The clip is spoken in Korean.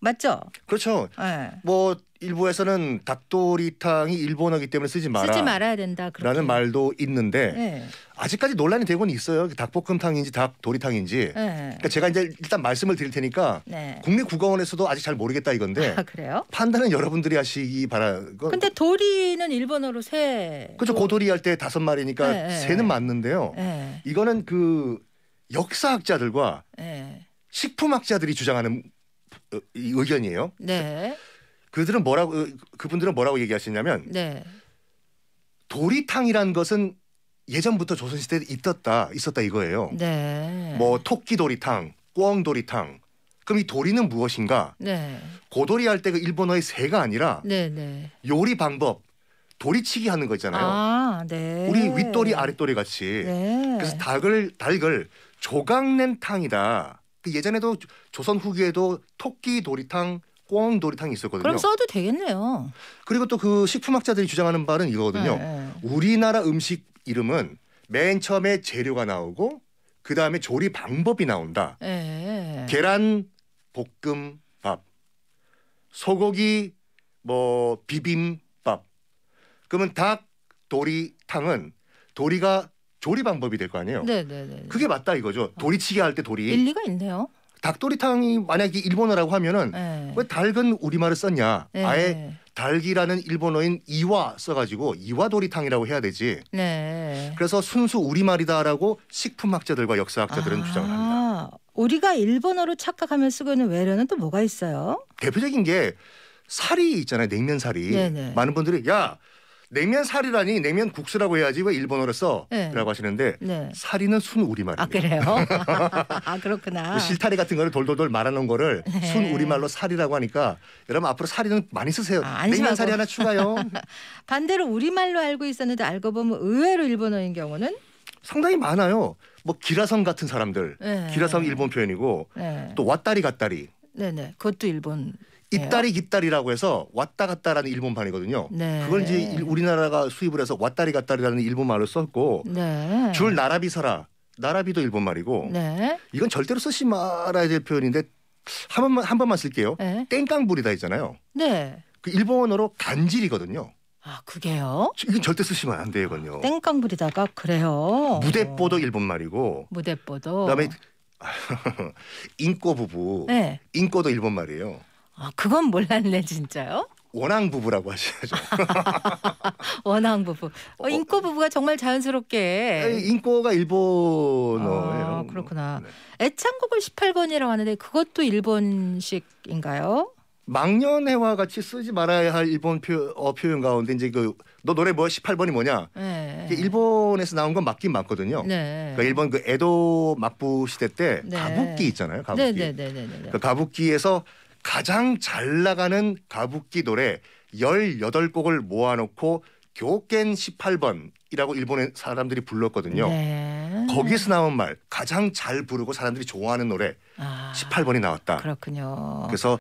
맞죠? 그렇죠. 네. 뭐 일부에서는 닭도리탕이 일본어기 때문에 쓰지 마라. 쓰지 말아야 된다. 그렇게. 라는 말도 있는데 네. 아직까지 논란이 되고는 있어요. 그 닭볶음탕인지 닭도리탕인지. 네. 그러니까 제가 이제 일단 말씀을 드릴 테니까 네. 국립국어원에서도 아직 잘 모르겠다 이건데. 아, 그래요? 판단은 여러분들이 하시기 바라. 근데 도리는 일본어로 새. 그렇죠. 고도리 할 때 다섯 마리니까 네, 새는 맞는데요. 이거는 그 역사학자들과 식품학자들이 주장하는 의견이에요. 네. 그들은 뭐라고 그분들은 뭐라고 얘기하시냐면 네. 도리탕이란 것은 예전부터 조선시대에 있었다 있었다 이거예요. 네. 뭐 토끼 도리탕, 꿩 도리탕. 그럼 이 도리는 무엇인가? 네. 고도리 할 때 그 일본어의 새가 아니라 네, 네, 요리 방법, 도리치기 하는 거 있잖아요. 아, 네. 우리 윗도리 아랫도리 같이. 네. 그래서 닭을 닭을 조각낸 탕이다. 그 예전에도 조선 후기에도 토끼 도리탕 꿩 도리탕이 있었거든요. 그럼 써도 되겠네요. 그리고 또 그 식품학자들이 주장하는 바는 이거거든요. 네, 네. 우리나라 음식 이름은 맨 처음에 재료가 나오고 그 다음에 조리 방법이 나온다. 네. 계란 볶음밥, 소고기 뭐 비빔밥. 그러면 닭 도리탕은 도리가 조리 방법이 될 거 아니에요. 네네네. 그게 맞다 이거죠. 도리치기 할 때 도리. 일리가 있네요. 닭도리탕이 만약에 일본어라고 하면은 네. 왜 달근 우리말을 썼냐? 네. 아예 달기라는 일본어인 이와 써가지고 이와도리탕이라고 해야 되지. 네. 그래서 순수 우리말이다라고 식품학자들과 역사학자들은 아, 주장을 합니다. 우리가 일본어로 착각하면 쓰고 있는 외래는 또 뭐가 있어요? 대표적인 게 사리 있잖아요. 냉면 사리. 네네. 많은 분들이 야 냉면 사리라니 냉면 국수라고 해야지 왜일본어로 써라고 네. 하시는데 네. 사리는 순 우리말이에요. 아 그래요? 아 그렇구나. 그 실타리 같은 거를 돌돌돌 말하는 거를 네. 순 우리말로 사리라고 하니까 여러분 앞으로 사리는 많이 쓰세요. 아, 냉면 사리 하나 추가요. 반대로 우리말로 알고 있었는데 알고 보면 의외로 일본어인 경우는 상당히 많아요. 뭐 기라성 같은 사람들, 네. 기라성 일본 표현이고 네. 또 왔다리 갔다리. 네네, 그것도 일본 이따리 깃다리라고 해서 왔다 갔다라는 일본 말이거든요. 네. 그걸 이제 우리나라가 수입을 해서 왔다리 갔다리라는 일본 말을 썼고 네. 줄 나라비 서라 나라비도 일본 말이고 네. 이건 절대로 쓰지 말아야 될 표현인데 한 번만 한 번만 쓸게요. 네. 땡깡불이다 있잖아요. 네. 그 일본어로 간질이거든요. 아 그게요? 이건 절대 쓰시면 안 되거든요. 땡깡불이다가 그래요. 무대뽀도 어. 일본 말이고. 무대뽀도. 그다음에 인꼬 부부. 네. 인꼬도 일본 말이에요. 아, 그건 몰랐네 진짜요? 원앙 부부라고 하셔야죠. 원앙 부부. 어, 어, 인코 부부가 정말 자연스럽게. 아, 인코가 일본어예요. 아, 그렇구나. 네. 애창곡을 18번이라고 하는데 그것도 일본식인가요? 망년회와 같이 쓰지 말아야 할 일본 표, 어, 표현 가운데 이제 그 너 노래 뭐야 18번이 뭐냐? 네. 일본에서 나온 건 맞긴 맞거든요. 네. 그러니까 일본 그 에도 막부 시대 때 네. 가부키 있잖아요. 가부키. 네, 네, 네, 그 가부키에서 가장 잘 나가는 가부키 노래 18곡을 모아놓고 교겐 18번이라고 일본의 사람들이 불렀거든요. 네. 거기서 나온 말 가장 잘 부르고 사람들이 좋아하는 노래 아, 18번이 나왔다. 그렇군요. 그래서